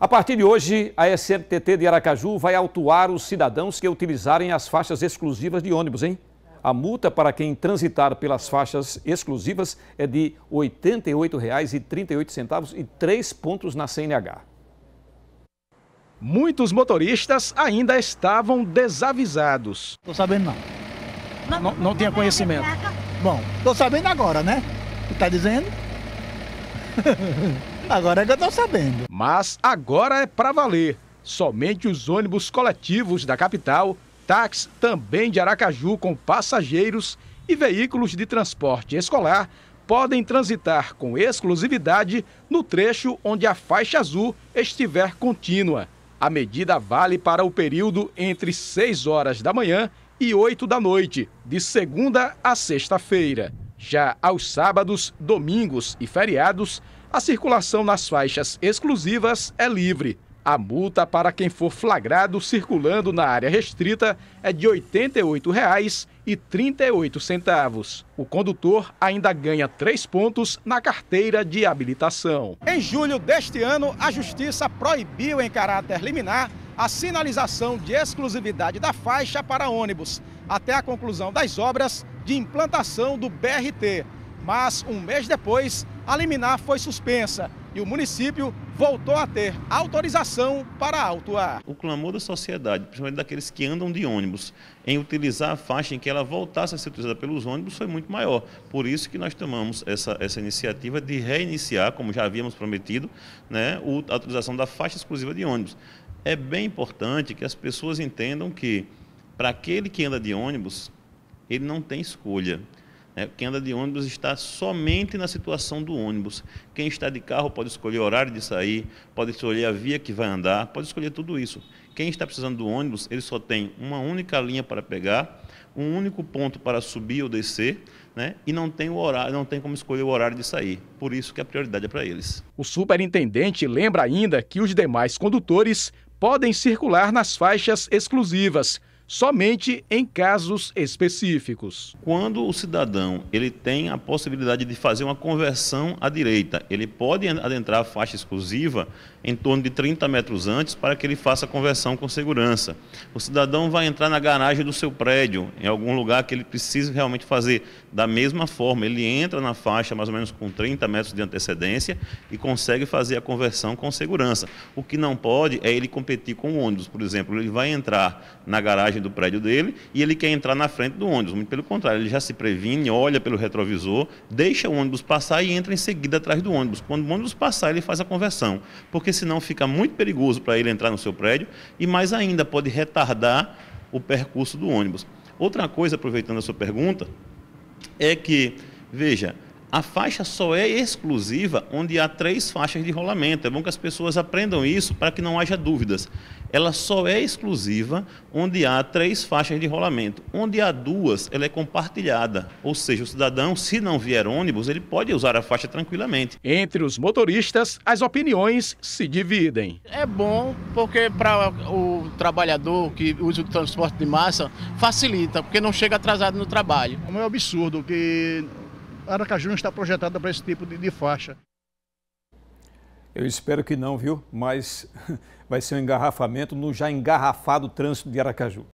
A partir de hoje, a SMTT de Aracaju vai autuar os cidadãos que utilizarem as faixas exclusivas de ônibus, hein? A multa para quem transitar pelas faixas exclusivas é de R$ 88,38 e três pontos na CNH. Muitos motoristas ainda estavam desavisados. Estou sabendo não. Não, não, não tinha conhecimento. Bom, estou sabendo agora, né? Está dizendo? Agora já que eu sabendo. Mas agora é para valer. Somente os ônibus coletivos da capital, táxis também de Aracaju com passageiros e veículos de transporte escolar podem transitar com exclusividade no trecho onde a faixa azul estiver contínua. A medida vale para o período entre 6 horas da manhã e 8 da noite, de segunda a sexta-feira. Já aos sábados, domingos e feriados, a circulação nas faixas exclusivas é livre. A multa para quem for flagrado circulando na área restrita é de R$ 88,38. O condutor ainda ganha três pontos na carteira de habilitação. Em julho deste ano, a Justiça proibiu em caráter liminar a sinalização de exclusividade da faixa para ônibus até a conclusão das obras de implantação do BRT. Mas um mês depois, a liminar foi suspensa e o município voltou a ter autorização para autuar. O clamor da sociedade, principalmente daqueles que andam de ônibus, em utilizar a faixa em que ela voltasse a ser utilizada pelos ônibus foi muito maior. Por isso que nós tomamos essa, essa iniciativa de reiniciar, como já havíamos prometido, né, a utilização da faixa exclusiva de ônibus. É bem importante que as pessoas entendam que, para aquele que anda de ônibus, ele não tem escolha. Né? Quem anda de ônibus está somente na situação do ônibus. Quem está de carro pode escolher o horário de sair, pode escolher a via que vai andar, pode escolher tudo isso. Quem está precisando do ônibus, ele só tem uma única linha para pegar, um único ponto para subir ou descer, né? e não tem, o horário, não tem como escolher o horário de sair. Por isso que a prioridade é para eles. O superintendente lembra ainda que os demais condutores podem circular nas faixas exclusivas, somente em casos específicos. Quando o cidadão ele tem a possibilidade de fazer uma conversão à direita, ele pode adentrar a faixa exclusiva em torno de 30 metros antes para que ele faça a conversão com segurança. O cidadão vai entrar na garagem do seu prédio, em algum lugar que ele precise realmente fazer. Da mesma forma, ele entra na faixa mais ou menos com 30 metros de antecedência e consegue fazer a conversão com segurança. O que não pode é ele competir com o ônibus, por exemplo, ele vai entrar na garagem garagem do prédio dele e ele quer entrar na frente do ônibus. Muito pelo contrário, ele já se previne, olha pelo retrovisor, deixa o ônibus passar e entra em seguida atrás do ônibus. Quando o ônibus passar, ele faz a conversão, porque senão fica muito perigoso para ele entrar no seu prédio e mais ainda pode retardar o percurso do ônibus. Outra coisa, aproveitando a sua pergunta, é que, veja, a faixa só é exclusiva onde há três faixas de rolamento. É bom que as pessoas aprendam isso para que não haja dúvidas. Ela só é exclusiva onde há três faixas de rolamento. Onde há duas, ela é compartilhada. Ou seja, o cidadão, se não vier ônibus, ele pode usar a faixa tranquilamente. Entre os motoristas, as opiniões se dividem. É bom porque para o trabalhador que usa o transporte de massa facilita, porque não chega atrasado no trabalho. É um absurdo que Aracaju não está projetada para esse tipo de, de faixa. Eu espero que não, viu? Mas vai ser um engarrafamento no já engarrafado trânsito de Aracaju.